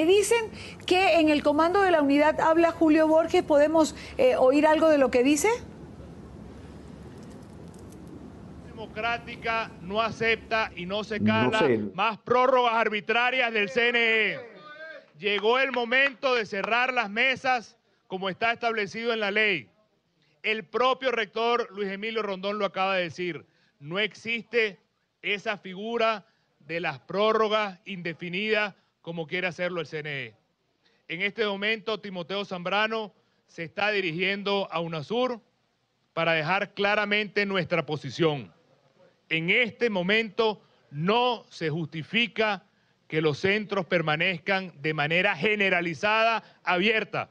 Me dicen que en el comando de la unidad habla Julio Borges. ¿Podemos eh, oír algo de lo que dice? Democrática no acepta y no se cala más prórrogas arbitrarias del CNE. Llegó el momento de cerrar las mesas como está establecido en la ley. El propio rector Luis Emilio Rondón lo acaba de decir. No existe esa figura de las prórrogas indefinidas como quiere hacerlo el CNE. En este momento, Timoteo Zambrano se está dirigiendo a UNASUR para dejar claramente nuestra posición. En este momento no se justifica que los centros permanezcan de manera generalizada, abierta,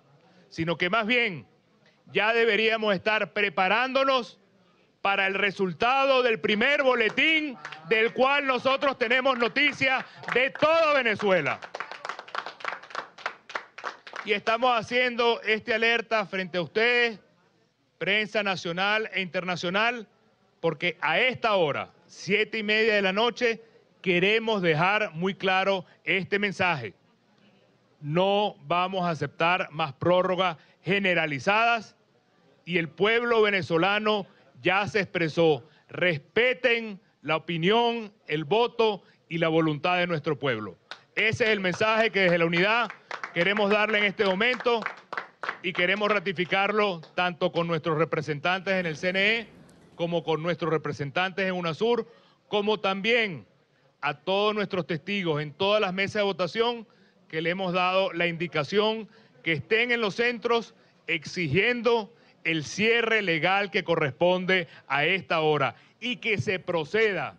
sino que más bien ya deberíamos estar preparándonos para el resultado del primer boletín del cual nosotros tenemos noticias de toda Venezuela. Y estamos haciendo este alerta frente a ustedes, prensa nacional e internacional, porque a esta hora, siete y media de la noche, queremos dejar muy claro este mensaje. No vamos a aceptar más prórrogas generalizadas y el pueblo venezolano ya se expresó. Respeten la opinión, el voto y la voluntad de nuestro pueblo. Ese es el mensaje que desde la unidad queremos darle en este momento y queremos ratificarlo tanto con nuestros representantes en el CNE como con nuestros representantes en UNASUR, como también a todos nuestros testigos en todas las mesas de votación que le hemos dado la indicación que estén en los centros exigiendo el cierre legal que corresponde a esta hora y que se proceda